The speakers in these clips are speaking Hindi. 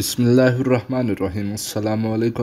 बसमिलकुम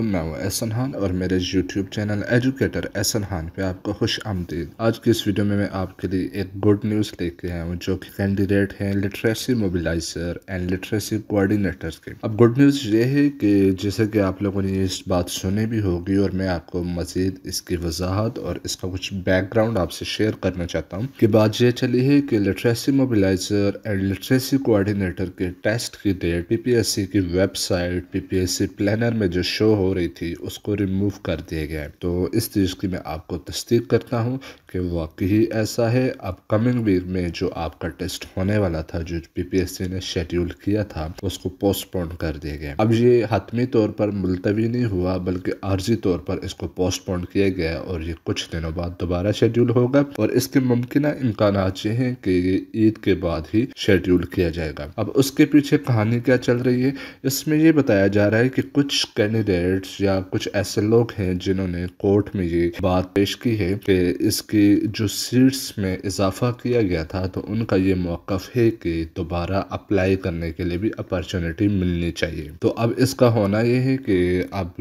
मैं हूँ एहसन खान और मेरे YouTube channel educator Ehsan Khan पे आपको खुश आमदीद आज की इस वीडियो में मैं आपके लिए एक गुड न्यूज़ लेके आया हूँ जो कि कैंडिडेट हैं literacy mobiliser and literacy coordinators के अब गुड न्यूज़ ये है कि जैसे कि आप लोगों ने इस बात सुनी भी होगी और मैं आपको मज़ीद इसकी वजाहत और इसका कुछ बैकग्राउंड आपसे शेयर करना चाहता हूँ कि बात यह चली है कि literacy mobiliser and literacy coordinator के टेस्ट की डेट पी की वेबसाइट पीपीएससी प्लानर में जो शो हो रही थी उसको रिमूव कर दिया गया है तो इस चीज़ की मैं आपको तस्दीक करता हूँ कि वाकई ऐसा है अपकमिंग वीक में जो आपका टेस्ट होने वाला था जो पीपीएससी ने शेड्यूल किया था उसको पोस्टपोन कर दिया गया अब ये हतमी तौर पर मुलतवी नहीं हुआ बल्कि आर्जी तौर पर इसको पोस्टपोन किया गया और ये कुछ दिनों बाद दोबारा शेड्यूल होगा और इसके मुमकिन इम्कान ये हैं कि ये ईद के बाद ही शेड्यूल किया जाएगा अब उसके पीछे कहानी क्या चल रही है इसमें ये बताया जा रहा है कि कुछ कैंडिडेट्स या कुछ ऐसे लोग हैं जिन्होंने कोर्ट में ये बात पेश की है कि इसकी जो सीट्स में इजाफा किया गया था तो उनका ये मौकफ़ है कि दोबारा अप्लाई करने के लिए भी अपॉर्चुनिटी मिलनी चाहिए तो अब इसका होना यह है कि अब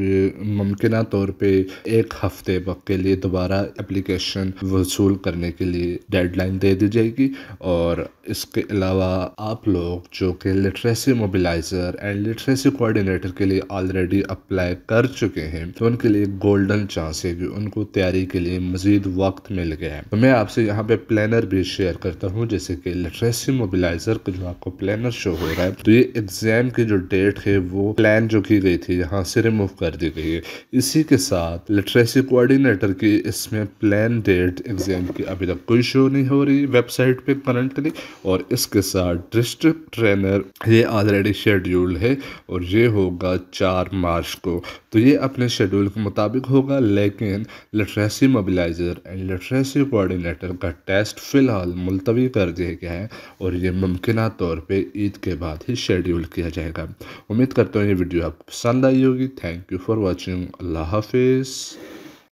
मुमकिन तौर पर एक हफ्ते वक्त के लिए दोबारा अप्लीकेशन वसूल करने के लिए डेडलाइन दे दी जाएगी और इसके अलावा आप लोग जो कि literacy mobiliser and literacy coordinator के लिए ऑलरेडी अप्लाई कर चुके हैं तो उनके लिए गोल्डन चांस है कि उनको तैयारी के लिए मजीद वक्त मिल गया है तो मैं आपसे यहाँ पे प्लानर भी शेयर करता हूँ जैसे कि लिटरेसी मोबिलाईजर का जो आपको प्लानर शो हो रहा है तो ये एग्जाम की जो डेट है वो प्लान जो की गई थी यहाँ से रिमूव कर दी गई है इसी के साथ लिटरेसी कोऑर्डिनेटर की इसमें प्लान डेट एग्जाम की अभी तक कोई शो नहीं हो रही वेबसाइट पे करंटली और इसके साथ डिस्ट्रिक्ट ट्रेनर ये ऑलरेडी शेड्यूल्ड है और ये होगा चार मार्च को तो ये अपने शेड्यूल के मुताबिक होगा लेकिन literacy mobiliser and literacy coordinator का टेस्ट फ़िलहाल मुलतवी कर दिया गया है और ये मुमकिन तौर पर ईद के बाद ही शेड्यूल किया जाएगा उम्मीद करता हूँ ये वीडियो आपको पसंद आई होगी थैंक यू फॉर वॉचिंग अल्लाह हाफिज़